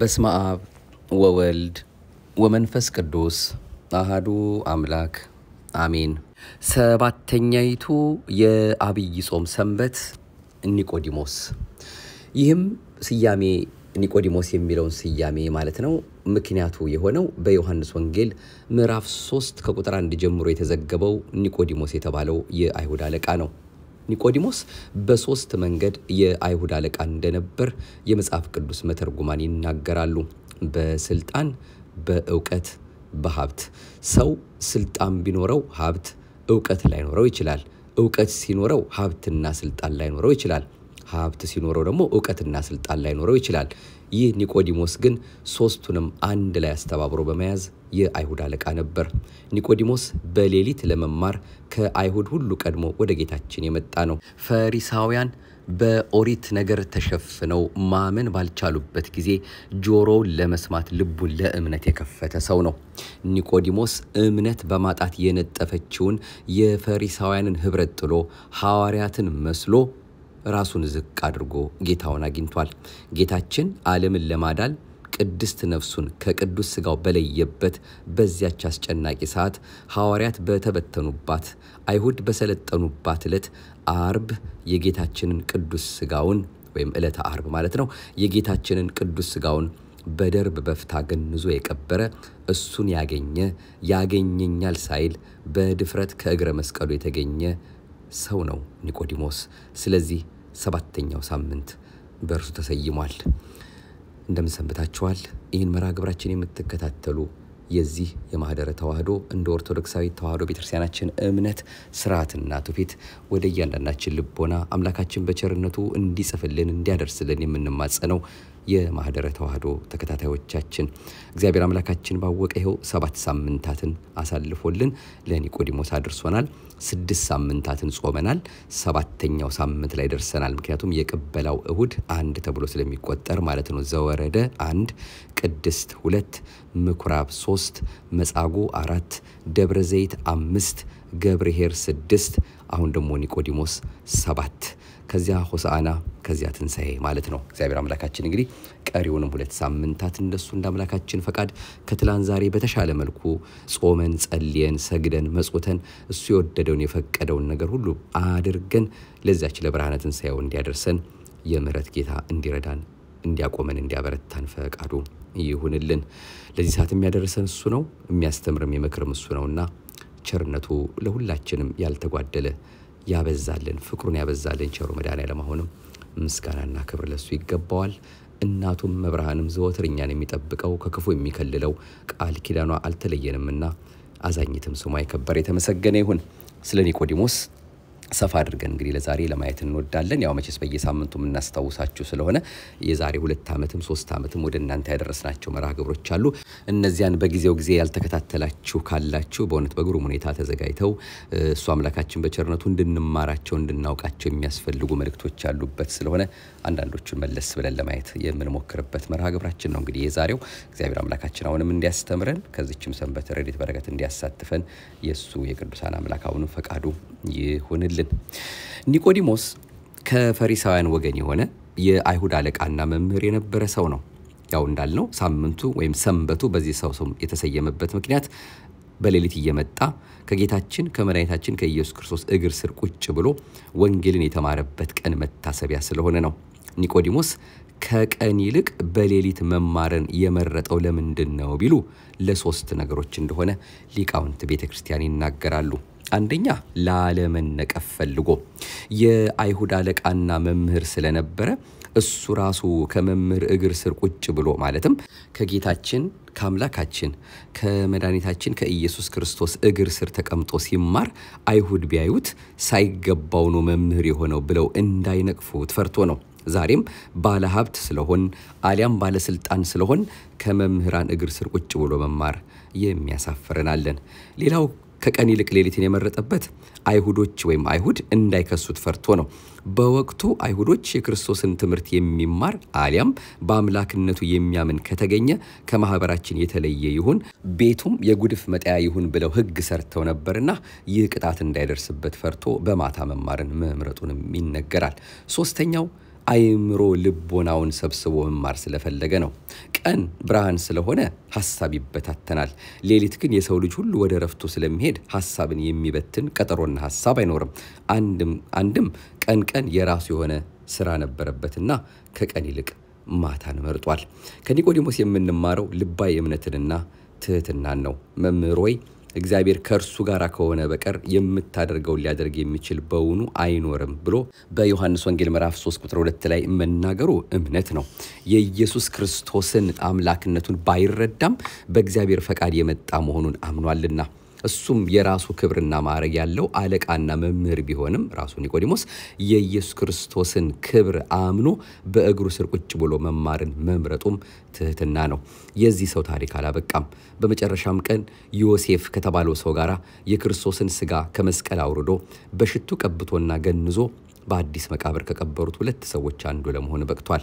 በስመ አብ ወወልድ ወመንፈስ ቅዱስ አሃዱ አምላክ አሜን። ሰባተኛይቱ የአብይ ጾም ሰንበት ኒቆዲሞስ። ይህም ስያሜ ኒቆዲሞስ የሚለውን ስያሜ ማለት ነው። ምክንያቱ የሆነው በዮሐንስ ወንጌል ምዕራፍ 3 ከቁጥር አንድ ጀምሮ የተዘገበው ኒቆዲሞስ የተባለው የአይሁድ አለቃ ነው። ኒቆዲሞስ በሶስት መንገድ የአይሁድ አለቃ እንደነበር የመጽሐፍ ቅዱስ መተርጉማን ይናገራሉ። በስልጣን፣ በእውቀት፣ በሀብት። ሰው ስልጣን ቢኖረው ሀብት፣ እውቀት ላይኖረው ይችላል። እውቀት ሲኖረው ሀብትና ስልጣን ላይኖረው ይችላል። ሀብት ሲኖረው ደግሞ እውቀትና ስልጣን ላይኖረው ይችላል። ይህ ኒቆዲሞስ ግን ሶስቱንም አንድ ላይ አስተባብሮ በመያዝ የአይሁድ አለቃ ነበር። ኒቆዲሞስ በሌሊት ለመማር ከአይሁድ ሁሉ ቀድሞ ወደ ጌታችን የመጣ ነው። ፈሪሳውያን በኦሪት ነገር ተሸፍነው ማመን ባልቻሉበት ጊዜ ጆሮውን ለመስማት ልቡን ለእምነት የከፈተ ሰው ነው። ኒቆዲሞስ እምነት በማጣት የነጠፈችውን የፈሪሳውያንን ህብረት ጥሎ ሐዋርያትን መስሎ ራሱን ዝቅ አድርጎ ጌታውን አግኝቷል። ጌታችን ዓለምን ለማዳል ቅድስት ነፍሱን ከቅዱስ ሥጋው በለየበት በዚያች አስጨናቂ ሰዓት ሐዋርያት በተበተኑባት፣ አይሁድ በሰለጠኑባት ዕለት አርብ የጌታችንን ቅዱስ ሥጋውን ወይም ዕለተ አርብ ማለት ነው። የጌታችንን ቅዱስ ሥጋውን በደርብ በፍታ ገንዞ የቀበረ እሱን ያገኘ ያገኘኛል ሳይል በድፍረት ከእግረ መስቀሉ የተገኘ ሰው ነው ኒቆዲሞስ። ስለዚህ ሰባተኛው ሳምንት በእርሱ ተሰይሟል። እንደምንሰንብታችኋል። ይህን መርሃ ግብራችን የምትከታተሉ የዚህ የማህደረ ተዋህዶ እንደ ኦርቶዶክሳዊ ተዋህዶ ቤተክርስቲያናችን እምነት ስርዓትና ትውፊት ወደ እያንዳንዳችን ልቦና አምላካችን በቸርነቱ እንዲጽፍልን እንዲያደርስልን የምንማጸነው የማህደረ ተዋህዶ ተከታታዮቻችን እግዚአብሔር አምላካችን ባወቀ ይኸው ሰባት ሳምንታትን አሳልፎልን ለኒቆዲሞስ አድርሶናል። ስድስት ሳምንታትን ጾመናል። ሰባተኛው ሳምንት ላይ ደርሰናል። ምክንያቱም የቅበላው እሁድ አንድ ተብሎ ስለሚቆጠር ማለት ነው። ዘወረደ አንድ፣ ቅድስት ሁለት፣ ምኩራብ ሶስት፣ መጻጉ አራት፣ ደብረ ዘይት አምስት፣ ገብርሄር ስድስት፣ አሁን ደግሞ ኒቆዲሞስ ሰባት ከዚያ ሆሳአና ከዚያ ትንሣኤ ማለት ነው። እግዚአብሔር አምላካችን እንግዲህ ቀሪውንም ሁለት ሳምንታት እንደሱ እንደ አምላካችን ፈቃድ ከትላንት ዛሬ በተሻለ መልኩ ጾመን፣ ጸልየን፣ ሰግደን፣ መጽውተን እሱ የወደደውን የፈቀደውን ነገር ሁሉ አድርገን ለዚያች ለብርሃነ ትንሣኤው እንዲያደርሰን የምሕረት ጌታ እንዲረዳን እንዲያቆመን እንዲያበረታን ፈቃዱ ይሁንልን። ለዚህ ሰዓት የሚያደርሰን እሱ ነው፣ የሚያስተምርም የመክርም እሱ ነውና ቸርነቱ ለሁላችንም ያልተጓደለ ያበዛልን ፍቅሩን ያበዛልን ቸሩ መድኃኔዓለም አሁንም ምስጋናና ክብር ለሱ ይገባዋል። እናቱም መብርሃንም ዘወትር እኛን የሚጠብቀው ከክፉ የሚከልለው ቃል ኪዳኗ አልተለየንምና አዛኝትም ስሟ የከበረ የተመሰገነ ይሁን። ስለ ኒቆዲሞስ ሰፋ አድርገን እንግዲህ ለዛሬ ለማየት እንወዳለን። ያው መቼስ በየሳምንቱ የምናስታውሳችሁ ስለሆነ የዛሬ ሁለት ዓመትም ሶስት ዓመትም ወደ እናንተ ያደረስናቸው መርሃ ግብሮች አሉ። እነዚያን በጊዜው ጊዜ ያልተከታተላችሁ ካላችሁ በእውነት በግሩም ሁኔታ ተዘጋጅተው እሱ አምላካችን በቸርነቱ እንድንማራቸው እንድናውቃቸው የሚያስፈልጉ መልእክቶች ያሉበት ስለሆነ አንዳንዶቹን መለስ ብለን ለማየት የምንሞክርበት መርሃ ግብራችን ነው እንግዲህ የዛሬው። እግዚአብሔር አምላካችን አሁንም እንዲያስተምረን ከዚችም ሰንበት ረድኤት በረከት እንዲያሳትፈን የእሱ የቅዱሳን አምላክ አሁንም ፈቃዱ ይሁንልን። ያድርግልን። ኒቆዲሞስ ከፈሪሳውያን ወገን የሆነ የአይሁድ አለቃና መምህር የነበረ ሰው ነው። ያው እንዳልነው ሳምንቱ ወይም ሰንበቱ በዚህ ሰው ስም የተሰየመበት ምክንያት በሌሊት እየመጣ ከጌታችን ከመድኃኒታችን ከኢየሱስ ክርስቶስ እግር ስር ቁጭ ብሎ ወንጌልን የተማረበት ቀን መታሰቢያ ስለሆነ ነው። ኒቆዲሞስ ከቀን ይልቅ በሌሊት መማርን የመረጠው ለምንድን ነው ቢሉ ለሶስት ነገሮች እንደሆነ ሊቃውንት ቤተ ክርስቲያን ይናገራሉ። አንደኛ ላለመነቀፍ ፈልጎ የአይሁድ አለቃና መምህር ስለነበረ እሱ ራሱ ከመምህር እግር ስር ቁጭ ብሎ ማለትም ከጌታችን ከአምላካችን ከመድኃኒታችን ከኢየሱስ ክርስቶስ እግር ስር ተቀምጦ ሲማር አይሁድ ቢያዩት ሳይገባው ነው መምህር የሆነው ብለው እንዳይነቅፉት ፈርቶ ነው። ዛሬም ባለ ሀብት ስለሆን አሊያም ባለስልጣን ስለሆን ከመምህራን እግር ስር ቁጭ ብሎ መማር የሚያሳፍረናለን። ሌላው ከቀን ይልቅ ሌሊትን የመረጠበት አይሁዶች ወይም አይሁድ እንዳይከሱት ፈርቶ ነው። በወቅቱ አይሁዶች የክርስቶስን ትምህርት የሚማር አሊያም በአምላክነቱ የሚያምን ከተገኘ ከማህበራችን የተለየ ይሁን፣ ቤቱም የጉድፍ መጣያ ይሁን ብለው ሕግ ሰርተው ነበርና ይህ ቅጣት እንዳይደርስበት ፈርቶ በማታ መማርን መምረጡንም ይነገራል። ሶስተኛው አይምሮ ልቦናውን ሰብስቦ መማር ስለፈለገ ነው። ቀን ብርሃን ስለሆነ ሀሳብ ይበታተናል። ሌሊት ግን የሰው ልጅ ሁሉ ወደ ረፍቶ ስለሚሄድ ሀሳብን የሚበትን ቀጠሮና ሀሳብ አይኖርም። አንድም ቀን ቀን የራሱ የሆነ ስራ ነበረበትና ከቀን ይልቅ ማታን መርጧል። ከኒቆዲሞስ የምንማረው ልባዊ እምነትንና ትህትናን ነው። መምህር እግዚአብሔር ከእርሱ ጋር ከሆነ በቀር የምታደርገውን ሊያደርግ የሚችል በውኑ አይኖርም ብሎ በዮሐንስ ወንጌል ምዕራፍ 3 ቁጥር 2 ላይ መናገሩ እምነት ነው። የኢየሱስ ክርስቶስን አምላክነቱን ባይረዳም በእግዚአብሔር ፈቃድ የመጣ መሆኑን አምኗልና እሱም የራሱ ክብርና ማዕረግ ያለው አለቃና መምህር ቢሆንም ራሱ ኒቆዲሞስ የኢየሱስ ክርስቶስን ክብር አምኖ በእግሩ ስር ቁጭ ብሎ መማርን መምረጡም ትህትና ነው። የዚህ ሰው ታሪክ አላበቃም። በመጨረሻም ቀን ዮሴፍ ከተባለው ሰው ጋር የክርስቶስን ስጋ ከመስቀል አውርዶ በሽቱ ቀብቶና ገንዞ በአዲስ መቃብር ከቀበሩት ሁለት ሰዎች አንዱ ለመሆን በቅቷል።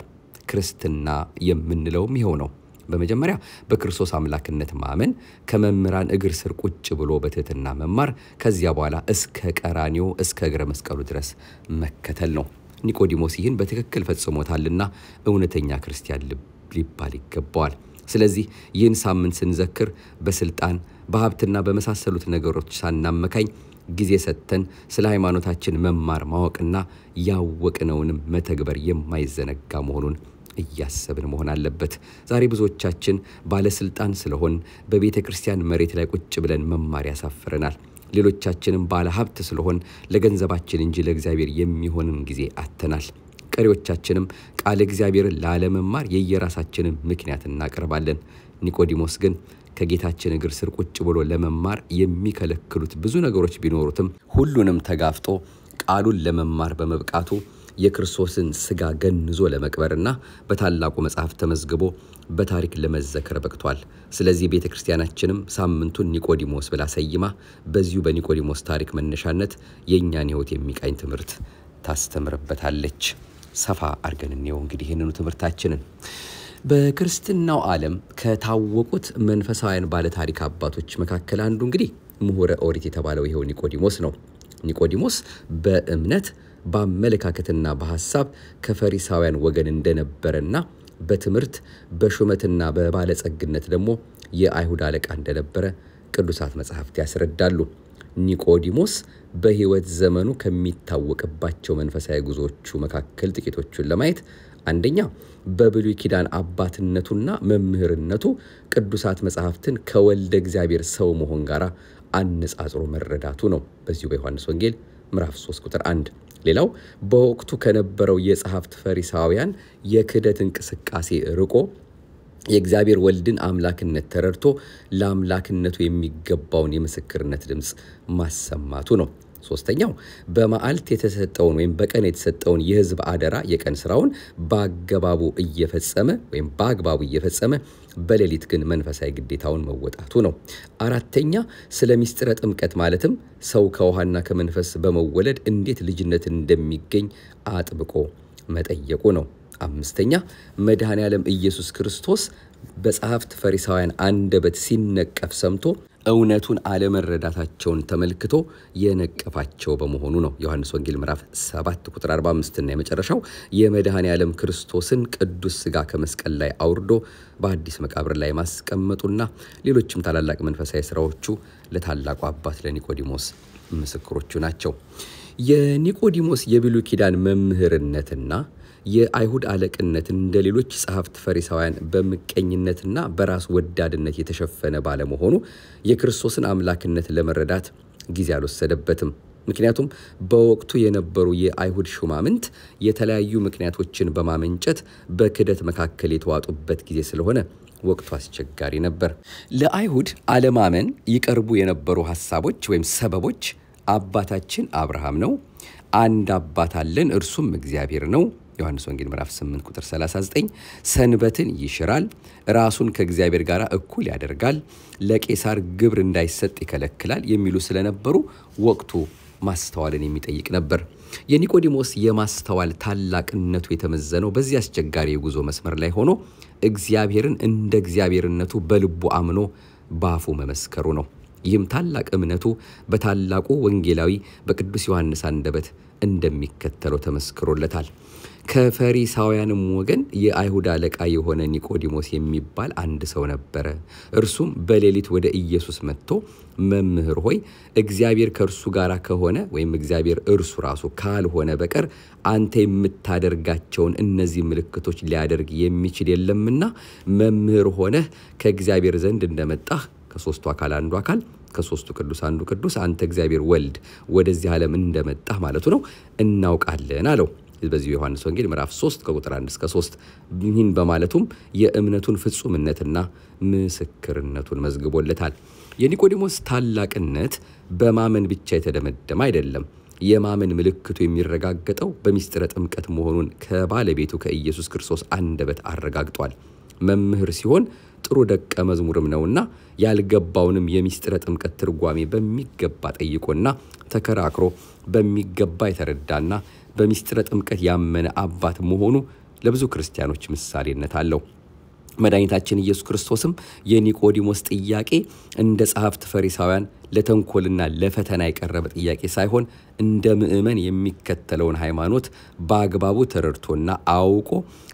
ክርስትና የምንለውም ይኸው ነው። በመጀመሪያ በክርስቶስ አምላክነት ማመን፣ ከመምህራን እግር ስር ቁጭ ብሎ በትህትና መማር፣ ከዚያ በኋላ እስከ ቀራኒዮ እስከ እግረ መስቀሉ ድረስ መከተል ነው። ኒቆዲሞስ ይህን በትክክል ፈጽሞታልና እውነተኛ ክርስቲያን ሊባል ይገባዋል። ስለዚህ ይህን ሳምንት ስንዘክር በስልጣን በሀብትና በመሳሰሉት ነገሮች ሳናመካኝ ጊዜ ሰጥተን ስለ ሃይማኖታችን መማር ማወቅና ያወቅነውንም መተግበር የማይዘነጋ መሆኑን እያሰብን መሆን አለበት። ዛሬ ብዙዎቻችን ባለስልጣን ስለሆን በቤተ ክርስቲያን መሬት ላይ ቁጭ ብለን መማር ያሳፍረናል። ሌሎቻችንም ባለ ሀብት ስለሆን ለገንዘባችን እንጂ ለእግዚአብሔር የሚሆንን ጊዜ አተናል። ቀሪዎቻችንም ቃለ እግዚአብሔር ላለመማር የየራሳችንን ምክንያት እናቀርባለን። ኒቆዲሞስ ግን ከጌታችን እግር ስር ቁጭ ብሎ ለመማር የሚከለክሉት ብዙ ነገሮች ቢኖሩትም ሁሉንም ተጋፍጦ ቃሉን ለመማር በመብቃቱ የክርስቶስን ስጋ ገንዞ ለመቅበርና በታላቁ መጽሐፍ ተመዝግቦ በታሪክ ለመዘከር በቅቷል። ስለዚህ ቤተ ክርስቲያናችንም ሳምንቱን ኒቆዲሞስ ብላ ሰይማ በዚሁ በኒቆዲሞስ ታሪክ መነሻነት የእኛን ሕይወት የሚቃኝ ትምህርት ታስተምርበታለች። ሰፋ አርገን እንየው እንግዲህ ይህንኑ ትምህርታችንን። በክርስትናው ዓለም ከታወቁት መንፈሳውያን ባለታሪክ አባቶች መካከል አንዱ እንግዲህ ምሁረ ኦሪት የተባለው ይኸው ኒቆዲሞስ ነው። ኒቆዲሞስ በእምነት በአመለካከትና በሐሳብ ከፈሪሳውያን ወገን እንደነበረና በትምህርት በሹመትና በባለጸግነት ደግሞ የአይሁድ አለቃ እንደነበረ ቅዱሳት መጽሐፍት ያስረዳሉ። ኒቆዲሞስ በሕይወት ዘመኑ ከሚታወቅባቸው መንፈሳዊ ጉዞዎቹ መካከል ጥቂቶቹን ለማየት አንደኛ በብሉይ ኪዳን አባትነቱና መምህርነቱ ቅዱሳት መጽሐፍትን ከወልደ እግዚአብሔር ሰው መሆን ጋር አነጻጽሮ መረዳቱ ነው። በዚሁ በዮሐንስ ወንጌል ምዕራፍ 3 ቁጥር 1 ሌላው በወቅቱ ከነበረው የጸሐፍት ፈሪሳውያን የክህደት እንቅስቃሴ ርቆ የእግዚአብሔር ወልድን አምላክነት ተረድቶ ለአምላክነቱ የሚገባውን የምስክርነት ድምፅ ማሰማቱ ነው። ሶስተኛው በመዓልት የተሰጠውን ወይም በቀን የተሰጠውን የህዝብ አደራ የቀን ስራውን በአገባቡ እየፈጸመ ወይም በአግባቡ እየፈጸመ በሌሊት ግን መንፈሳዊ ግዴታውን መወጣቱ ነው። አራተኛ ስለ ሚስጥረ ጥምቀት ማለትም ሰው ከውሃና ከመንፈስ በመወለድ እንዴት ልጅነት እንደሚገኝ አጥብቆ መጠየቁ ነው። አምስተኛ መድኃኔ ዓለም ኢየሱስ ክርስቶስ በጸሐፍት ፈሪሳውያን አንደበት ሲነቀፍ ሰምቶ እውነቱን አለመረዳታቸውን ተመልክቶ የነቀፋቸው በመሆኑ ነው። ዮሐንስ ወንጌል ምዕራፍ 7 ቁጥር 45 እና የመጨረሻው የመድኃኔ ዓለም ክርስቶስን ቅዱስ ስጋ ከመስቀል ላይ አውርዶ በአዲስ መቃብር ላይ ማስቀመጡና ሌሎችም ታላላቅ መንፈሳዊ ስራዎቹ ለታላቁ አባት ለኒቆዲሞስ ምስክሮቹ ናቸው። የኒቆዲሞስ የብሉይ ኪዳን መምህርነትና የአይሁድ አለቅነትን እንደ ሌሎች ጸሐፍት ፈሪሳውያን በምቀኝነትና በራስ ወዳድነት የተሸፈነ ባለመሆኑ የክርስቶስን አምላክነት ለመረዳት ጊዜ አልወሰደበትም። ምክንያቱም በወቅቱ የነበሩ የአይሁድ ሹማምንት የተለያዩ ምክንያቶችን በማመንጨት በክደት መካከል የተዋጡበት ጊዜ ስለሆነ ወቅቱ አስቸጋሪ ነበር። ለአይሁድ አለማመን ይቀርቡ የነበሩ ሀሳቦች ወይም ሰበቦች አባታችን አብርሃም ነው፣ አንድ አባት አለን እርሱም እግዚአብሔር ነው ዮሐንስ ወንጌል ምዕራፍ 8 ቁጥር 39 ሰንበትን ይሽራል፣ ራሱን ከእግዚአብሔር ጋር እኩል ያደርጋል፣ ለቄሳር ግብር እንዳይሰጥ ይከለክላል የሚሉ ስለነበሩ ወቅቱ ማስተዋልን የሚጠይቅ ነበር። የኒቆዲሞስ የማስተዋል ታላቅነቱ የተመዘነው በዚህ አስቸጋሪ የጉዞ መስመር ላይ ሆኖ እግዚአብሔርን እንደ እግዚአብሔርነቱ በልቡ አምኖ ባፉ መመስከሩ ነው። ይህም ታላቅ እምነቱ በታላቁ ወንጌላዊ በቅዱስ ዮሐንስ አንደበት እንደሚከተለው ተመስክሮለታል። ከፈሪሳውያንም ወገን የአይሁድ አለቃ የሆነ ኒቆዲሞስ የሚባል አንድ ሰው ነበረ። እርሱም በሌሊት ወደ ኢየሱስ መጥቶ መምህር ሆይ እግዚአብሔር ከእርሱ ጋር ከሆነ ወይም እግዚአብሔር እርሱ ራሱ ካልሆነ በቀር አንተ የምታደርጋቸውን እነዚህ ምልክቶች ሊያደርግ የሚችል የለምና መምህር ሆነህ ከእግዚአብሔር ዘንድ እንደመጣህ ከሶስቱ አካል አንዱ አካል ከሶስቱ ቅዱስ አንዱ ቅዱስ አንተ እግዚአብሔር ወልድ ወደዚህ ዓለም እንደመጣህ ማለቱ ነው እናውቃለን አለው። በዚሁ ዮሐንስ ወንጌል ምዕራፍ 3 ከቁጥር 1 እስከ 3 ይህን በማለቱም የእምነቱን ፍጹምነትና ምስክርነቱን መዝግቦለታል። የኒቆዲሞስ ታላቅነት በማመን ብቻ የተደመደመ አይደለም። የማመን ምልክቱ የሚረጋገጠው በሚስጥረ ጥምቀት መሆኑን ከባለቤቱ ከኢየሱስ ክርስቶስ አንደበት አረጋግጧል። መምህር ሲሆን ጥሩ ደቀ መዝሙርም ነውና ያልገባውንም የሚስጥረ ጥምቀት ትርጓሜ በሚገባ ጠይቆና ተከራክሮ በሚገባ የተረዳና በሚስጥረ ጥምቀት ያመነ አባት መሆኑ ለብዙ ክርስቲያኖች ምሳሌነት አለው። መድኃኒታችን ኢየሱስ ክርስቶስም የኒቆዲሞስ ጥያቄ እንደ ጸሐፍት ፈሪሳውያን ለተንኮልና ለፈተና የቀረበ ጥያቄ ሳይሆን እንደ ምእመን የሚከተለውን ሃይማኖት በአግባቡ ተረድቶና አውቆ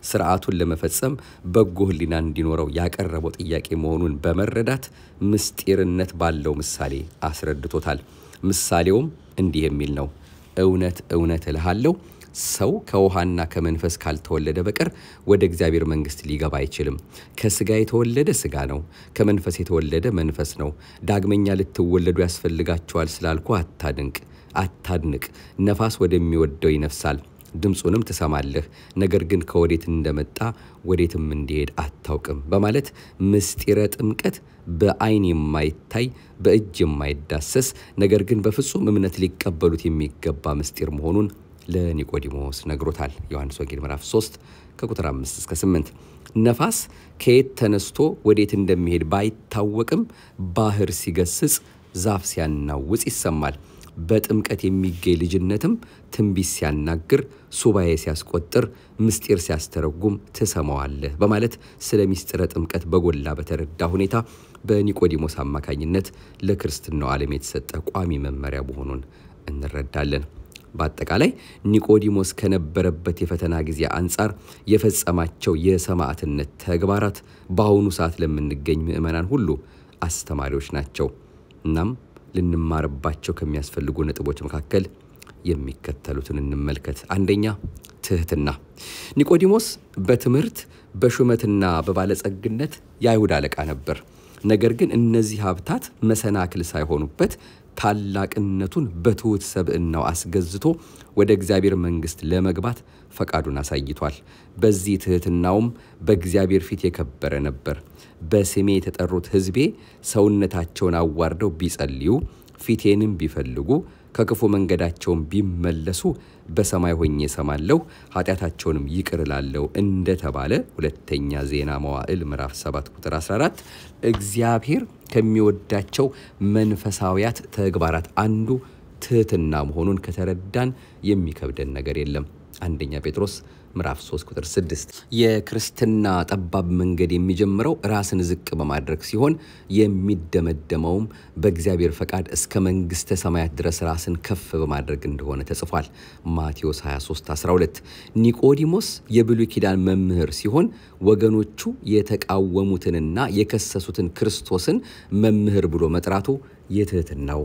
ስርዓቱን ለመፈጸም በጎ ሕሊና እንዲኖረው ያቀረበው ጥያቄ መሆኑን በመረዳት ምስጢርነት ባለው ምሳሌ አስረድቶታል። ምሳሌውም እንዲህ የሚል ነው። እውነት እውነት እልሃለሁ ሰው ከውሃና ከመንፈስ ካልተወለደ በቀር ወደ እግዚአብሔር መንግስት ሊገባ አይችልም። ከስጋ የተወለደ ስጋ ነው፣ ከመንፈስ የተወለደ መንፈስ ነው። ዳግመኛ ልትወለዱ ያስፈልጋችኋል ስላልኩ አታድንቅ አታድንቅ። ነፋስ ወደሚወደው ይነፍሳል፣ ድምፁንም ትሰማለህ፣ ነገር ግን ከወዴት እንደመጣ ወዴትም እንዲሄድ አታውቅም በማለት ምስጢረ ጥምቀት በአይን የማይታይ በእጅ የማይዳሰስ ነገር ግን በፍጹም እምነት ሊቀበሉት የሚገባ ምስጢር መሆኑን ለኒቆዲሞስ ነግሮታል። ዮሐንስ ወንጌል ምዕራፍ 3 ከቁጥር 5 እስከ 8። ነፋስ ከየት ተነስቶ ወዴት እንደሚሄድ ባይታወቅም ባህር ሲገስጽ ዛፍ ሲያናውጽ ይሰማል። በጥምቀት የሚገኝ ልጅነትም ትንቢት ሲያናግር፣ ሱባኤ ሲያስቆጥር፣ ምስጢር ሲያስተረጉም ትሰማዋለህ በማለት ስለ ሚስጥረ ጥምቀት በጎላ በተረዳ ሁኔታ በኒቆዲሞስ አማካኝነት ለክርስትናው ዓለም የተሰጠ ቋሚ መመሪያ መሆኑን እንረዳለን። በአጠቃላይ ኒቆዲሞስ ከነበረበት የፈተና ጊዜ አንጻር የፈጸማቸው የሰማዕትነት ተግባራት በአሁኑ ሰዓት ለምንገኝ ምዕመናን ሁሉ አስተማሪዎች ናቸው። እናም ልንማርባቸው ከሚያስፈልጉ ነጥቦች መካከል የሚከተሉትን እንመልከት። አንደኛ ትህትና። ኒቆዲሞስ በትምህርት በሹመትና በባለጸግነት የአይሁድ አለቃ ነበር። ነገር ግን እነዚህ ሀብታት መሰናክል ሳይሆኑበት ታላቅነቱን በትሑት ሰብዕናው አስገዝቶ ወደ እግዚአብሔር መንግሥት ለመግባት ፈቃዱን አሳይቷል። በዚህ ትሕትናውም በእግዚአብሔር ፊት የከበረ ነበር። በስሜ የተጠሩት ሕዝቤ ሰውነታቸውን አዋርደው ቢጸልዩ ፊቴንም ቢፈልጉ ከክፉ መንገዳቸውን ቢመለሱ በሰማይ ሆኜ ሰማለሁ ኃጢአታቸውንም ይቅር እላለሁ እንደተባለ ሁለተኛ ዜና መዋዕል ምዕራፍ 7 ቁጥር 14 እግዚአብሔር ከሚወዳቸው መንፈሳዊያት ተግባራት አንዱ ትህትና መሆኑን ከተረዳን የሚከብደን ነገር የለም። አንደኛ ጴጥሮስ ምዕራፍ 3 ቁጥር 6። የክርስትና ጠባብ መንገድ የሚጀምረው ራስን ዝቅ በማድረግ ሲሆን የሚደመደመውም በእግዚአብሔር ፈቃድ እስከ መንግስተ ሰማያት ድረስ ራስን ከፍ በማድረግ እንደሆነ ተጽፏል። ማቴዎስ 23 12 ኒቆዲሞስ የብሉይ ኪዳን መምህር ሲሆን ወገኖቹ የተቃወሙትንና የከሰሱትን ክርስቶስን መምህር ብሎ መጥራቱ የትህትናው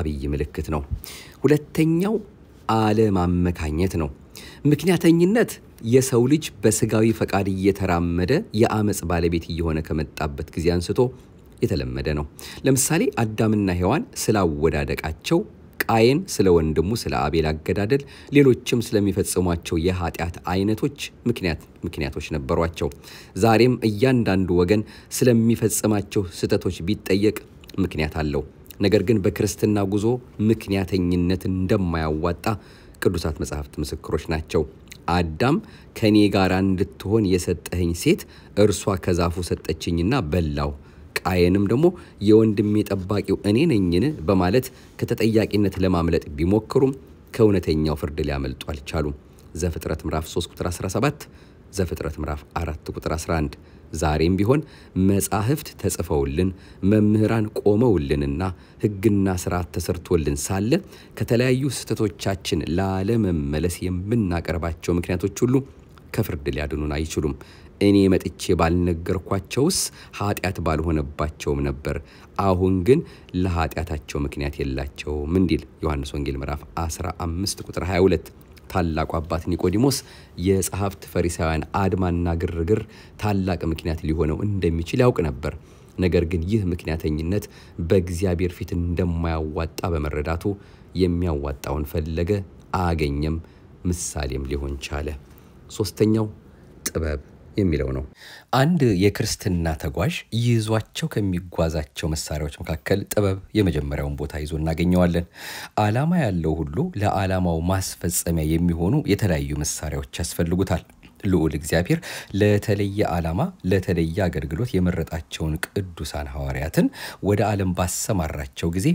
አብይ ምልክት ነው። ሁለተኛው አለማመካኘት ነው። ምክንያተኝነት የሰው ልጅ በስጋዊ ፈቃድ እየተራመደ የአመፅ ባለቤት እየሆነ ከመጣበት ጊዜ አንስቶ የተለመደ ነው። ለምሳሌ አዳምና ሔዋን ስላወዳደቃቸው፣ ቃየን ስለ ወንድሙ ስለ አቤል አገዳደል፣ ሌሎችም ስለሚፈጽሟቸው የኃጢአት አይነቶች ምክንያት ምክንያቶች ነበሯቸው። ዛሬም እያንዳንዱ ወገን ስለሚፈጽማቸው ስህተቶች ቢጠየቅ ምክንያት አለው። ነገር ግን በክርስትና ጉዞ ምክንያተኝነት እንደማያዋጣ ቅዱሳት መጽሐፍት ምስክሮች ናቸው። አዳም ከእኔ ጋር እንድትሆን የሰጠኸኝ ሴት እርሷ ከዛፉ ሰጠችኝና በላው ቃየንም ደግሞ የወንድሜ ጠባቂው እኔ ነኝን በማለት ከተጠያቂነት ለማምለጥ ቢሞክሩም ከእውነተኛው ፍርድ ሊያመልጡ አልቻሉም። ዘፍጥረት ምዕራፍ 3 ቁጥር 17፣ ዘፍጥረት ምዕራፍ 4 ቁጥር 11 ዛሬም ቢሆን መጻሕፍት ተጽፈውልን መምህራን ቆመውልንና ሕግና ስርዓት ተሰርቶልን ሳለ ከተለያዩ ስህተቶቻችን ላለመመለስ የምናቀርባቸው ምክንያቶች ሁሉ ከፍርድ ሊያድኑን አይችሉም። እኔ መጥቼ ባልነገርኳቸውስ ኃጢአት ባልሆነባቸውም ነበር። አሁን ግን ለኃጢአታቸው ምክንያት የላቸውም እንዲል ዮሐንስ ወንጌል ምዕራፍ 15 ቁጥር 22 ታላቁ አባት ኒቆዲሞስ የጸሐፍት ፈሪሳውያን አድማና ግርግር ታላቅ ምክንያት ሊሆነው እንደሚችል ያውቅ ነበር። ነገር ግን ይህ ምክንያተኝነት በእግዚአብሔር ፊት እንደማያዋጣ በመረዳቱ የሚያዋጣውን ፈለገ፣ አገኘም፣ ምሳሌም ሊሆን ቻለ። ሶስተኛው ጥበብ የሚለው ነው። አንድ የክርስትና ተጓዥ ይዟቸው ከሚጓዛቸው መሳሪያዎች መካከል ጥበብ የመጀመሪያውን ቦታ ይዞ እናገኘዋለን። ዓላማ ያለው ሁሉ ለዓላማው ማስፈጸሚያ የሚሆኑ የተለያዩ መሳሪያዎች ያስፈልጉታል። ልዑል እግዚአብሔር ለተለየ ዓላማ ለተለየ አገልግሎት የመረጣቸውን ቅዱሳን ሐዋርያትን ወደ ዓለም ባሰማራቸው ጊዜ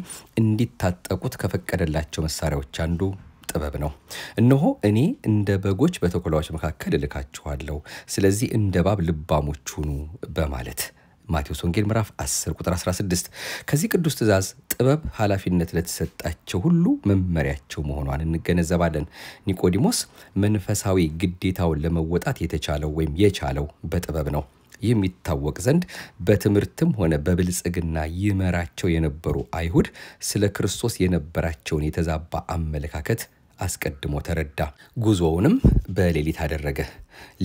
እንዲታጠቁት ከፈቀደላቸው መሳሪያዎች አንዱ ጥበብ ነው። እነሆ እኔ እንደ በጎች በተኩላዎች መካከል እልካችኋለሁ፣ ስለዚህ እንደ እባብ ልባሞች ሁኑ በማለት ማቴዎስ ወንጌል ምዕራፍ 10 ቁጥር 16 ከዚህ ቅዱስ ትእዛዝ ጥበብ ኃላፊነት ለተሰጣቸው ሁሉ መመሪያቸው መሆኗን እንገነዘባለን። ኒቆዲሞስ መንፈሳዊ ግዴታውን ለመወጣት የተቻለው ወይም የቻለው በጥበብ ነው። ይህ የሚታወቅ ዘንድ በትምህርትም ሆነ በብልጽግና ይመራቸው የነበሩ አይሁድ ስለ ክርስቶስ የነበራቸውን የተዛባ አመለካከት አስቀድሞ ተረዳ። ጉዞውንም በሌሊት አደረገ።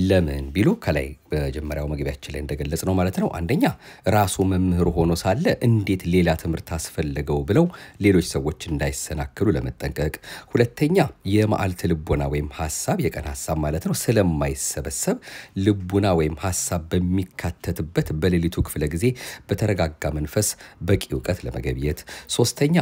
ለምን ቢሉ ከላይ በመጀመሪያው መግቢያችን ላይ እንደገለጽ ነው ማለት ነው። አንደኛ ራሱ መምህር ሆኖ ሳለ እንዴት ሌላ ትምህርት አስፈለገው ብለው ሌሎች ሰዎች እንዳይሰናክሉ ለመጠንቀቅ፣ ሁለተኛ የመዓልት ልቦና ወይም ሀሳብ የቀን ሀሳብ ማለት ነው ስለማይሰበሰብ ልቡና ወይም ሀሳብ በሚካተትበት በሌሊቱ ክፍለ ጊዜ በተረጋጋ መንፈስ በቂ እውቀት ለመገብየት፣ ሶስተኛ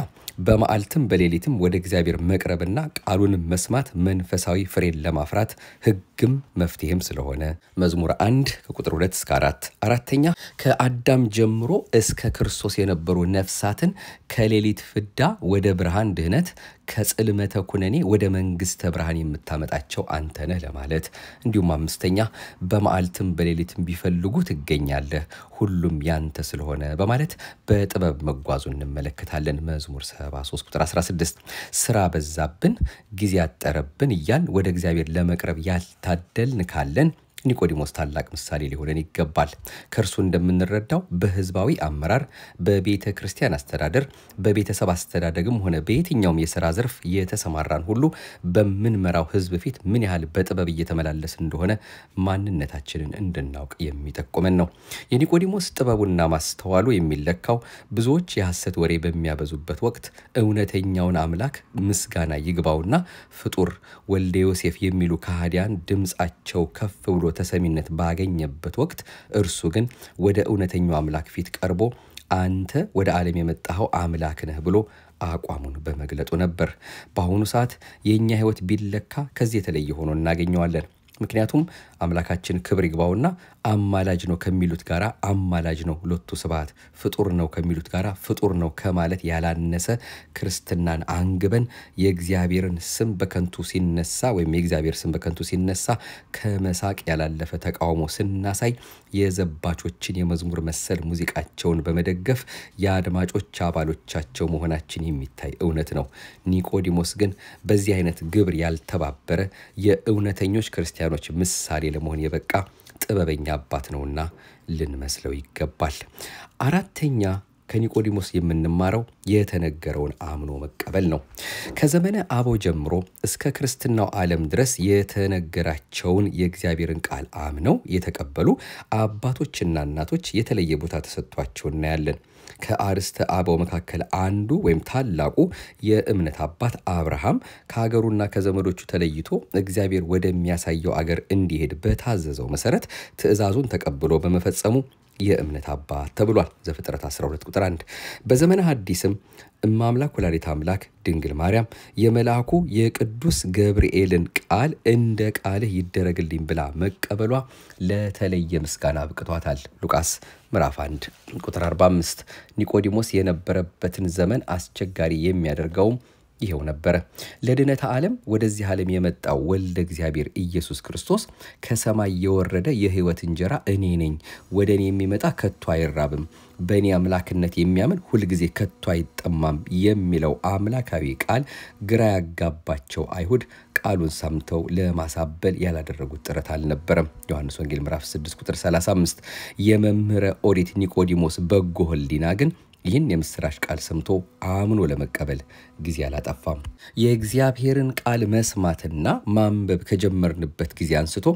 በመዓልትም በሌሊትም ወደ እግዚአብሔር መቅረብና ቃሉን መስማት መንፈሳዊ ፍሬን ለማፍራት ህግም መፍትሄ መፍትሄም ስለሆነ መዝሙር አንድ ከቁጥር ሁለት እስከ አራት አራተኛ ከአዳም ጀምሮ እስከ ክርስቶስ የነበሩ ነፍሳትን ከሌሊት ፍዳ ወደ ብርሃን ድህነት ከጽልመተ ኩነኔ ወደ መንግስተ ብርሃን የምታመጣቸው አንተ ነህ ለማለት እንዲሁም አምስተኛ በመዓልትም በሌሊትም ቢፈልጉ ትገኛለህ ሁሉም ያንተ ስለሆነ በማለት በጥበብ መጓዙ እንመለከታለን። መዝሙር 73 ቁጥር 16 ስራ በዛብን ጊዜ አጠረብን እያል ወደ እግዚአብሔር ለመቅረብ ያልታደልን ካለን ኒቆዲሞስ ታላቅ ምሳሌ ሊሆነን ይገባል። ከእርሱ እንደምንረዳው በህዝባዊ አመራር፣ በቤተ ክርስቲያን አስተዳደር፣ በቤተሰብ አስተዳደግም ሆነ በየትኛውም የስራ ዘርፍ የተሰማራን ሁሉ በምንመራው ህዝብ ፊት ምን ያህል በጥበብ እየተመላለስ እንደሆነ ማንነታችንን እንድናውቅ የሚጠቁመን ነው። የኒቆዲሞስ ጥበቡና ማስተዋሉ የሚለካው ብዙዎች የሐሰት ወሬ በሚያበዙበት ወቅት እውነተኛውን አምላክ ምስጋና ይግባውና ፍጡር ወልደ ዮሴፍ የሚሉ ካህዲያን ድምፃቸው ከፍ ብሎ ተሰሚነት ባገኘበት ወቅት እርሱ ግን ወደ እውነተኛው አምላክ ፊት ቀርቦ አንተ ወደ ዓለም የመጣኸው አምላክ ነህ ብሎ አቋሙን በመግለጡ ነበር። በአሁኑ ሰዓት የእኛ ሕይወት ቢለካ ከዚህ የተለየ ሆኖ እናገኘዋለን። ምክንያቱም አምላካችን ክብር ይግባውና አማላጅ ነው ከሚሉት ጋራ አማላጅ ነው፣ ሎቱ ስብሐት፣ ፍጡር ነው ከሚሉት ጋራ ፍጡር ነው ከማለት ያላነሰ ክርስትናን አንግበን የእግዚአብሔርን ስም በከንቱ ሲነሳ ወይም የእግዚአብሔር ስም በከንቱ ሲነሳ ከመሳቅ ያላለፈ ተቃውሞ ስናሳይ የዘባቾችን የመዝሙር መሰል ሙዚቃቸውን በመደገፍ የአድማጮች አባሎቻቸው መሆናችን የሚታይ እውነት ነው። ኒቆዲሞስ ግን በዚህ አይነት ግብር ያልተባበረ የእውነተኞች ክርስቲያኖች ምሳሌ ለመሆን የበቃ ጥበበኛ አባት ነውና ልንመስለው ይገባል። አራተኛ ከኒቆዲሞስ የምንማረው የተነገረውን አምኖ መቀበል ነው። ከዘመነ አበው ጀምሮ እስከ ክርስትናው ዓለም ድረስ የተነገራቸውን የእግዚአብሔርን ቃል አምነው የተቀበሉ አባቶችና እናቶች የተለየ ቦታ ተሰጥቷቸው እናያለን። ከአርስተ አበው መካከል አንዱ ወይም ታላቁ የእምነት አባት አብርሃም ከሀገሩና ከዘመዶቹ ተለይቶ እግዚአብሔር ወደሚያሳየው አገር እንዲሄድ በታዘዘው መሰረት ትእዛዙን ተቀብሎ በመፈጸሙ የእምነት አባት ተብሏል። ዘፍጥረት 12 ቁጥር 1 በዘመነ ሐዲስም እማምላክ ወላዲተ አምላክ ድንግል ማርያም የመልአኩ የቅዱስ ገብርኤልን ቃል እንደ ቃልህ ይደረግልኝ ብላ መቀበሏ ለተለየ ምስጋና አብቅቷታል። ሉቃስ ምዕራፍ 1 ቁጥር 45 ኒቆዲሞስ የነበረበትን ዘመን አስቸጋሪ የሚያደርገውም ይሄው ነበረ። ለድነተ ዓለም ወደዚህ ዓለም የመጣው ወልደ እግዚአብሔር ኢየሱስ ክርስቶስ ከሰማይ የወረደ የሕይወት እንጀራ እኔ ነኝ። ወደ እኔ የሚመጣ ከቶ አይራብም፣ በእኔ አምላክነት የሚያምን ሁልጊዜ ከቶ አይጠማም የሚለው አምላካዊ ቃል ግራ ያጋባቸው አይሁድ ቃሉን ሰምተው ለማሳበል ያላደረጉት ጥረት አልነበረም። ዮሐንስ ወንጌል ምዕራፍ 6 ቁጥር 35 የመምህረ ኦሪት ኒቆዲሞስ በጎ ሕሊና ግን ይህን የምስራች ቃል ሰምቶ አምኖ ለመቀበል ጊዜ አላጠፋም። የእግዚአብሔርን ቃል መስማትና ማንበብ ከጀመርንበት ጊዜ አንስቶ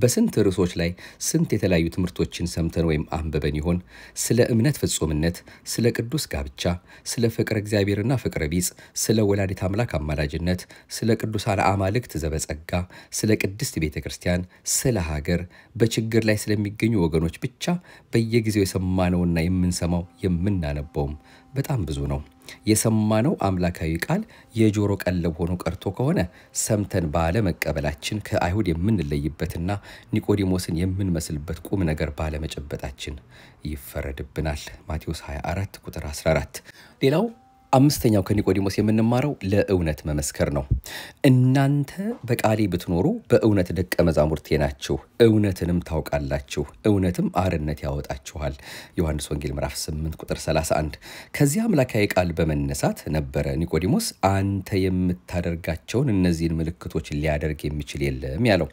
በስንት ርዕሶች ላይ ስንት የተለያዩ ትምህርቶችን ሰምተን ወይም አንብበን ይሆን? ስለ እምነት ፍጹምነት፣ ስለ ቅዱስ ጋብቻ፣ ስለ ፍቅረ እግዚአብሔርና ፍቅረ ቢጽ፣ ስለ ወላዲት አምላክ አማላጅነት፣ ስለ ቅዱሳን አማልክት ዘበጸጋ፣ ስለ ቅድስት ቤተ ክርስቲያን፣ ስለ ሀገር፣ በችግር ላይ ስለሚገኙ ወገኖች ብቻ በየጊዜው የሰማነውና የምንሰማው የምናነበው አልገባውም። በጣም ብዙ ነው። የሰማነው አምላካዊ ቃል የጆሮ ቀለብ ሆኖ ቀርቶ ከሆነ ሰምተን ባለመቀበላችን ከአይሁድ የምንለይበትና ኒቆዲሞስን የምንመስልበት ቁም ነገር ባለመጨበጣችን ይፈረድብናል። ማቴዎስ 24 ቁጥር 14 ሌላው አምስተኛው ከኒቆዲሞስ የምንማረው ለእውነት መመስከር ነው። እናንተ በቃሌ ብትኖሩ በእውነት ደቀ መዛሙርቴ ናችሁ፣ እውነትንም ታውቃላችሁ፣ እውነትም አርነት ያወጣችኋል። ዮሐንስ ወንጌል ምዕራፍ 8 ቁጥር 31። ከዚህ አምላካዊ ቃል በመነሳት ነበረ ኒቆዲሞስ አንተ የምታደርጋቸውን እነዚህን ምልክቶች ሊያደርግ የሚችል የለም ያለው።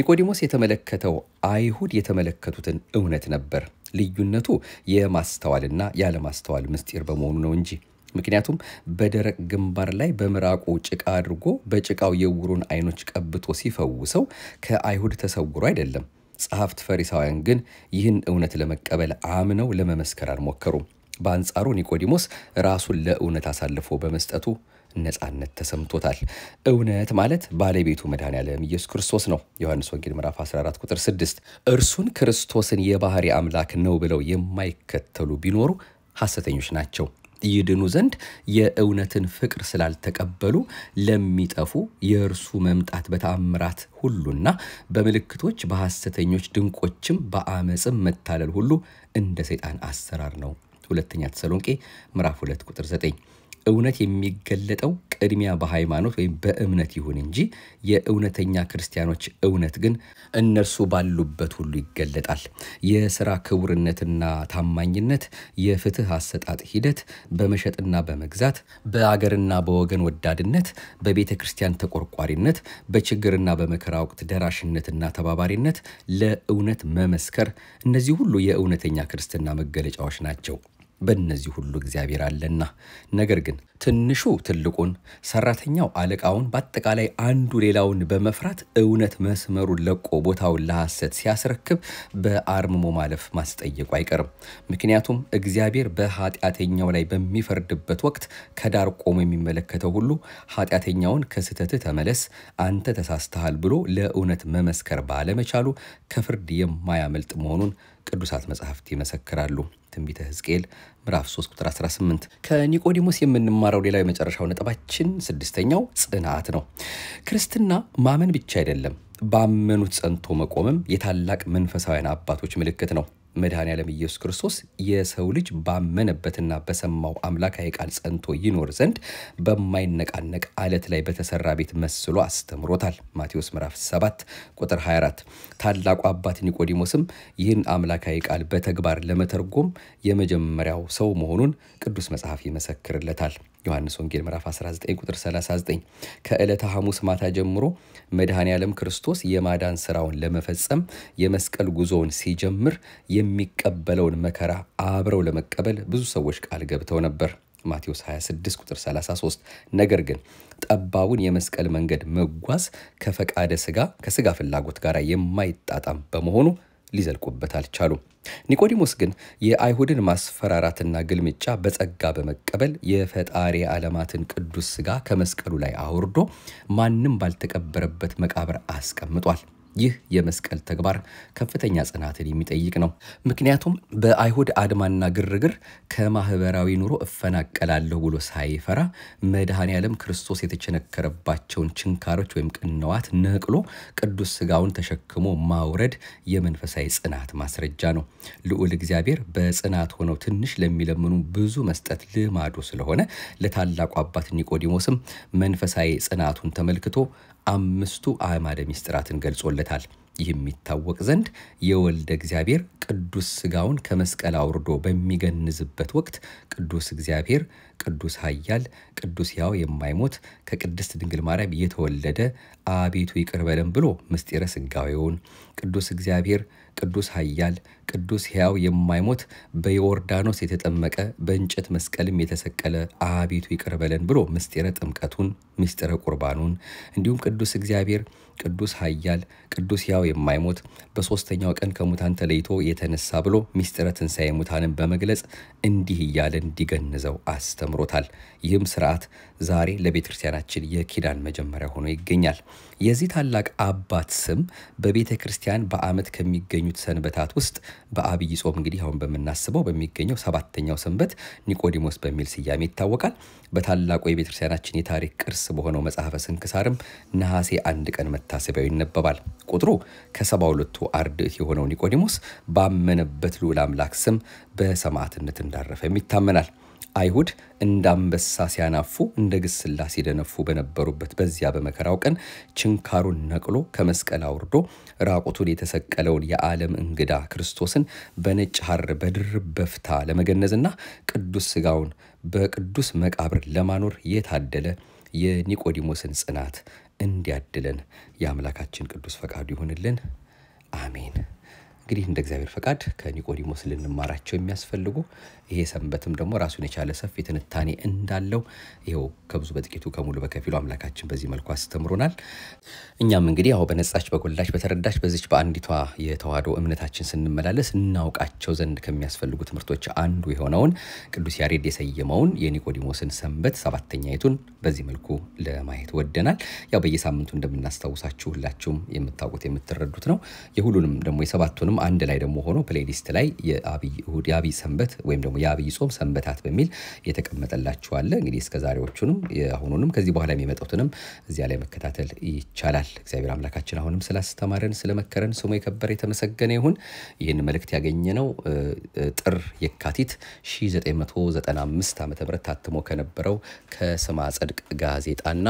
ኒቆዲሞስ የተመለከተው አይሁድ የተመለከቱትን እውነት ነበር። ልዩነቱ የማስተዋልና ያለማስተዋል ምስጢር በመሆኑ ነው እንጂ ምክንያቱም በደረቅ ግንባር ላይ በምራቁ ጭቃ አድርጎ በጭቃው የዕውሩን ዓይኖች ቀብቶ ሲፈውሰው ከአይሁድ ተሰውሮ አይደለም። ጸሐፍት ፈሪሳውያን ግን ይህን እውነት ለመቀበል አምነው ለመመስከር አልሞከሩም። በአንጻሩ ኒቆዲሞስ ራሱን ለእውነት አሳልፎ በመስጠቱ ነፃነት ተሰምቶታል። እውነት ማለት ባለቤቱ መድኃኔ ዓለም ኢየሱስ ክርስቶስ ነው። ዮሐንስ ወንጌል ምዕራፍ 14 ቁጥር 6 እርሱን ክርስቶስን የባህሪ አምላክ ነው ብለው የማይከተሉ ቢኖሩ ሐሰተኞች ናቸው። ይድኑ ዘንድ የእውነትን ፍቅር ስላልተቀበሉ ለሚጠፉ የእርሱ መምጣት በተአምራት ሁሉና በምልክቶች በሐሰተኞች ድንቆችም በአመፅም መታለል ሁሉ እንደ ሰይጣን አሰራር ነው። ሁለተኛ ተሰሎንቄ ምዕራፍ 2 ቁጥር 9 እውነት የሚገለጠው ቅድሚያ በሃይማኖት ወይም በእምነት ይሁን እንጂ የእውነተኛ ክርስቲያኖች እውነት ግን እነርሱ ባሉበት ሁሉ ይገለጣል። የስራ ክቡርነትና ታማኝነት፣ የፍትህ አሰጣጥ ሂደት፣ በመሸጥና በመግዛት፣ በአገርና በወገን ወዳድነት፣ በቤተ ክርስቲያን ተቆርቋሪነት፣ በችግርና በመከራ ወቅት ደራሽነትና ተባባሪነት፣ ለእውነት መመስከር፣ እነዚህ ሁሉ የእውነተኛ ክርስትና መገለጫዎች ናቸው። በእነዚህ ሁሉ እግዚአብሔር አለና። ነገር ግን ትንሹ ትልቁን፣ ሰራተኛው አለቃውን፣ በአጠቃላይ አንዱ ሌላውን በመፍራት እውነት መስመሩን ለቆ ቦታውን ለሐሰት ሲያስረክብ በአርምሞ ማለፍ ማስጠየቁ አይቀርም። ምክንያቱም እግዚአብሔር በኃጢአተኛው ላይ በሚፈርድበት ወቅት ከዳር ቆሞ የሚመለከተው ሁሉ ኃጢአተኛውን ከስህተትህ ተመለስ፣ አንተ ተሳስተሃል ብሎ ለእውነት መመስከር ባለመቻሉ ከፍርድ የማያመልጥ መሆኑን ቅዱሳት መጽሐፍት ይመሰክራሉ። ትንቢተ ሕዝቅኤል ምዕራፍ 3 ቁጥር 18። ከኒቆዲሞስ የምንማረው ሌላው የመጨረሻው ነጥባችን ስድስተኛው ጽናት ነው። ክርስትና ማመን ብቻ አይደለም፣ ባመኑት ጸንቶ መቆምም የታላቅ መንፈሳውያን አባቶች ምልክት ነው። መድኃኔ ዓለም ኢየሱስ ክርስቶስ የሰው ልጅ ባመነበትና በሰማው አምላካዊ ቃል ጸንቶ ይኖር ዘንድ በማይነቃነቅ አለት ላይ በተሰራ ቤት መስሎ አስተምሮታል። ማቴዎስ ምዕራፍ 7 ቁጥር 24። ታላቁ አባት ኒቆዲሞስም ይህን አምላካዊ ቃል በተግባር ለመተርጎም የመጀመሪያው ሰው መሆኑን ቅዱስ መጽሐፍ ይመሰክርለታል። ዮሐንስ ወንጌል ምዕራፍ 19 ቁጥር 39 ከዕለተ ሐሙስ ማታ ጀምሮ መድኃኔ ዓለም ክርስቶስ የማዳን ስራውን ለመፈጸም የመስቀል ጉዞውን ሲጀምር የሚቀበለውን መከራ አብረው ለመቀበል ብዙ ሰዎች ቃል ገብተው ነበር። ማቴዎስ 26 ቁጥር 33 ነገር ግን ጠባቡን የመስቀል መንገድ መጓዝ ከፈቃደ ስጋ ከስጋ ፍላጎት ጋር የማይጣጣም በመሆኑ ሊዘልቁበት አልቻሉም። ኒቆዲሞስ ግን የአይሁድን ማስፈራራትና ግልምጫ በጸጋ በመቀበል የፈጣሪ ዓለማትን ቅዱስ ሥጋ ከመስቀሉ ላይ አውርዶ ማንም ባልተቀበረበት መቃብር አስቀምጧል። ይህ የመስቀል ተግባር ከፍተኛ ጽናትን የሚጠይቅ ነው። ምክንያቱም በአይሁድ አድማና ግርግር ከማህበራዊ ኑሮ እፈናቀላለሁ ብሎ ሳይፈራ መድኃኔ ዓለም ክርስቶስ የተቸነከረባቸውን ችንካሮች ወይም ቅንዋት ነቅሎ ቅዱስ ስጋውን ተሸክሞ ማውረድ የመንፈሳዊ ጽናት ማስረጃ ነው። ልዑል እግዚአብሔር በጽናት ሆነው ትንሽ ለሚለምኑ ብዙ መስጠት ልማዱ ስለሆነ ለታላቁ አባት ኒቆዲሞስም መንፈሳዊ ጽናቱን ተመልክቶ አምስቱ አእማደ ምስጢራትን ገልጾለታል። ይህ የሚታወቅ ዘንድ የወልደ እግዚአብሔር ቅዱስ ስጋውን ከመስቀል አውርዶ በሚገንዝበት ወቅት ቅዱስ እግዚአብሔር፣ ቅዱስ ኃያል፣ ቅዱስ ያው የማይሞት ከቅድስት ድንግል ማርያም የተወለደ አቤቱ ይቅር በለን ብሎ ምስጢረ ስጋዌውን ቅዱስ እግዚአብሔር፣ ቅዱስ ኃያል፣ ቅዱስ ሕያው የማይሞት በዮርዳኖስ የተጠመቀ በእንጨት መስቀልም የተሰቀለ አቤቱ ይቅርበለን ብሎ ምስጢረ ጥምቀቱን ምስጢረ ቁርባኑን እንዲሁም ቅዱስ እግዚአብሔር ቅዱስ ኃያል ቅዱስ ሕያው የማይሞት በሦስተኛው ቀን ከሙታን ተለይቶ የተነሳ ብሎ ምስጢረ ትንሣኤ ሙታንን በመግለጽ እንዲህ እያለ እንዲገንዘው አስተምሮታል። ይህም ስርዓት ዛሬ ለቤተ ክርስቲያናችን የኪዳን መጀመሪያ ሆኖ ይገኛል። የዚህ ታላቅ አባት ስም በቤተ ክርስቲያን በዓመት ከሚገኙት ሰንበታት ውስጥ በአብይ ጾም እንግዲህ አሁን በምናስበው በሚገኘው ሰባተኛው ሰንበት ኒቆዲሞስ በሚል ስያሜ ይታወቃል። በታላቁ የቤተክርስቲያናችን የታሪክ ቅርስ በሆነው መጽሐፈ ስንክሳርም ነሐሴ አንድ ቀን መታሰቢያው ይነበባል። ቁጥሩ ከሰባ ሁለቱ አርድእት የሆነው ኒቆዲሞስ ባመነበት ልዑል አምላክ ስም በሰማዕትነት እንዳረፈም ይታመናል። አይሁድ እንደ አንበሳ ሲያናፉ እንደ ግስላ ሲደነፉ በነበሩበት በዚያ በመከራው ቀን ችንካሩን ነቅሎ ከመስቀል አውርዶ ራቁቱን የተሰቀለውን የዓለም እንግዳ ክርስቶስን በነጭ ሐር በድር በፍታ ለመገነዝና ቅዱስ ሥጋውን በቅዱስ መቃብር ለማኖር የታደለ የኒቆዲሞስን ጽናት እንዲያድለን የአምላካችን ቅዱስ ፈቃዱ ይሆንልን። አሜን። እንግዲህ እንደ እግዚአብሔር ፈቃድ ከኒቆዲሞስ ልንማራቸው የሚያስፈልጉ ይሄ ሰንበትም ደግሞ ራሱን የቻለ ሰፊ ትንታኔ እንዳለው ይኸው ከብዙ በጥቂቱ ከሙሉ በከፊሉ አምላካችን በዚህ መልኩ አስተምሮናል። እኛም እንግዲህ አሁ በነጻች በጎላች በተረዳች በዚች በአንዲቷ የተዋህዶ እምነታችን ስንመላለስ እናውቃቸው ዘንድ ከሚያስፈልጉ ትምህርቶች አንዱ የሆነውን ቅዱስ ያሬድ የሰየመውን የኒቆዲሞስን ሰንበት ሰባተኛይቱን በዚህ መልኩ ለማየት ወደናል። ያው በየሳምንቱ እንደምናስታውሳችሁ ሁላችሁም የምታውቁት የምትረዱት ነው። የሁሉንም ደግሞ የሰባቱንም አንድ ላይ ደግሞ ሆኖ ፕሌሊስት ላይ የአብይ ሰንበት ወይም ደግሞ የአብይ ጾም ሰንበታት በሚል የተቀመጠላችኋለ። እንግዲህ እስከ ዛሬዎቹንም አሁኑንም ከዚህ በኋላ የሚመጡትንም እዚያ ላይ መከታተል ይቻላል። እግዚአብሔር አምላካችን አሁንም ስላስተማረን ስለመከረን ስሙ የከበረ የተመሰገነ ይሁን። ይህን መልእክት ያገኘ ነው ጥር የካቲት 1995 ዓ ም ታትሞ ከነበረው ከስማ ጽድቅ ጋዜጣና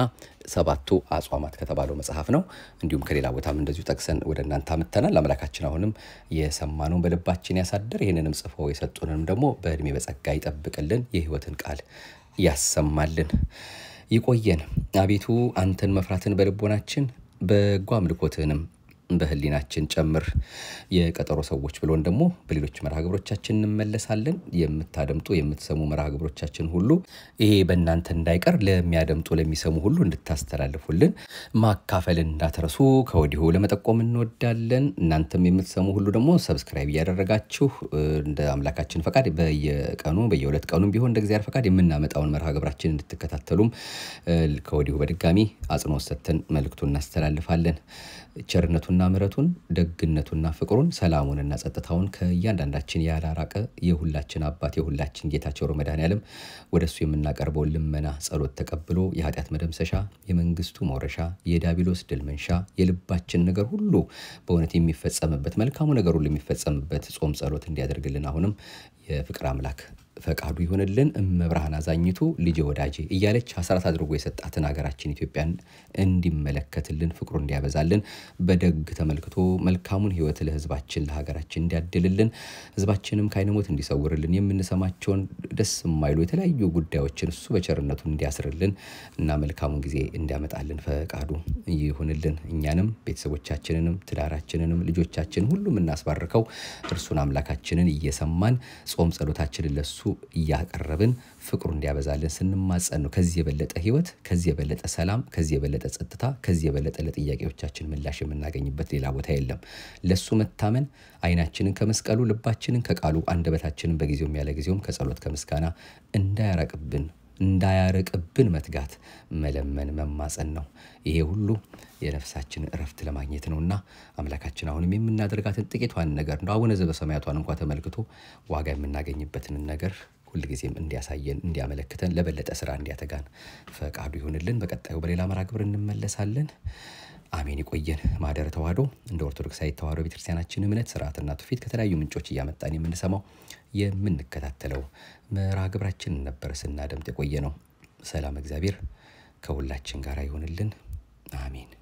ሰባቱ አጽዋማት ከተባለው መጽሐፍ ነው። እንዲሁም ከሌላ ቦታም እንደዚሁ ጠቅሰን ወደ እናንተ አምተናል። አምላካችን አሁንም የሰማነውን በልባችን ያሳድር፣ ይህንንም ጽፎ የሰጡንም ደግሞ በእድሜ በጸጋ ይጠብቅልን፣ የህይወትን ቃል ያሰማልን፣ ይቆየን። አቤቱ አንተን መፍራትን በልቦናችን በጎ አምልኮትህንም በህሊናችን ጨምር የቀጠሮ ሰዎች ብሎን ደግሞ በሌሎች መርሃ ግብሮቻችን እንመለሳለን። የምታደምጡ የምትሰሙ መርሃ ግብሮቻችን ሁሉ ይሄ በእናንተ እንዳይቀር ለሚያደምጡ ለሚሰሙ ሁሉ እንድታስተላልፉልን ማካፈል እንዳትረሱ ከወዲሁ ለመጠቆም እንወዳለን። እናንተም የምትሰሙ ሁሉ ደግሞ ሰብስክራይብ እያደረጋችሁ እንደ አምላካችን ፈቃድ በየቀኑ በየሁለት ቀኑም ቢሆን እንደ እግዚአብሔር ፈቃድ የምናመጣውን መርሃ ግብራችን እንድትከታተሉም ከወዲሁ በድጋሚ አጽንኦት ሰጥተን መልክቱ እናስተላልፋለን። ቸርነቱን ቸርነቱና ምሕረቱን ደግነቱና ፍቅሩን ሰላሙንና ጸጥታውን ከእያንዳንዳችን ያላራቀ የሁላችን አባት የሁላችን ጌታ ቸሩ መድኃኔዓለም ወደ እሱ የምናቀርበው ልመና ጸሎት ተቀብሎ የኃጢአት መደምሰሻ የመንግስቱ መውረሻ የዳቢሎስ ድል መንሻ የልባችን ነገር ሁሉ በእውነት የሚፈጸምበት መልካሙ ነገር ሁሉ የሚፈጸምበት ጾም ጸሎት እንዲያደርግልን አሁንም የፍቅር አምላክ ፈቃዱ ይሆንልን። እመብርሃን አዛኝቱ ልጄ ወዳጄ እያለች አስራት አድርጎ የሰጣትን ሀገራችን ኢትዮጵያን እንዲመለከትልን ፍቅሩ እንዲያበዛልን በደግ ተመልክቶ መልካሙን ህይወት ለህዝባችን ለሀገራችን እንዲያድልልን ህዝባችንም ከአይነሞት እንዲሰውርልን የምንሰማቸውን ደስ የማይሉ የተለያዩ ጉዳዮችን እሱ በቸርነቱ እንዲያስርልን እና መልካሙን ጊዜ እንዲያመጣልን ፈቃዱ ይሁንልን። እኛንም ቤተሰቦቻችንንም ትዳራችንንም ልጆቻችን ሁሉም እናስባርከው እርሱን አምላካችንን እየሰማን ጾም ጸሎታችንን ለሱ እያቀረብን ፍቅሩ እንዲያበዛልን ስንማጸን ነው። ከዚህ የበለጠ ህይወት፣ ከዚህ የበለጠ ሰላም፣ ከዚህ የበለጠ ጸጥታ፣ ከዚህ የበለጠ ለጥያቄዎቻችን ምላሽ የምናገኝበት ሌላ ቦታ የለም። ለሱ መታመን አይናችንን ከመስቀሉ ልባችንን ከቃሉ አንደበታችንን በጊዜውም ያለ ጊዜውም ከጸሎት ከምስጋና እንዳያራቅብን እንዳያርቅብን መትጋት፣ መለመን፣ መማፀን ነው። ይሄ ሁሉ የነፍሳችን እረፍት ለማግኘት ነውና አምላካችን አሁንም የምናደርጋትን ጥቂቷን ነገር እንደ አቡነ ዘበሰማያቷን እንኳ ተመልክቶ ዋጋ የምናገኝበትን ነገር ሁልጊዜም እንዲያሳየን እንዲያመለክተን ለበለጠ ስራ እንዲያተጋን ፈቃዱ ይሁንልን። በቀጣዩ በሌላ መርሃ ግብር እንመለሳለን። አሜን። ይቆየን። ማደር ተዋህዶ እንደ ኦርቶዶክሳዊ ተዋህዶ ቤተክርስቲያናችን እምነት ስርዓትና ትውፊት ከተለያዩ ምንጮች እያመጣን የምንሰማው የምንከታተለው መርሃ ግብራችን ነበር ስናደምጥ የቆየ ነው። ሰላም እግዚአብሔር ከሁላችን ጋር ይሆንልን። አሜን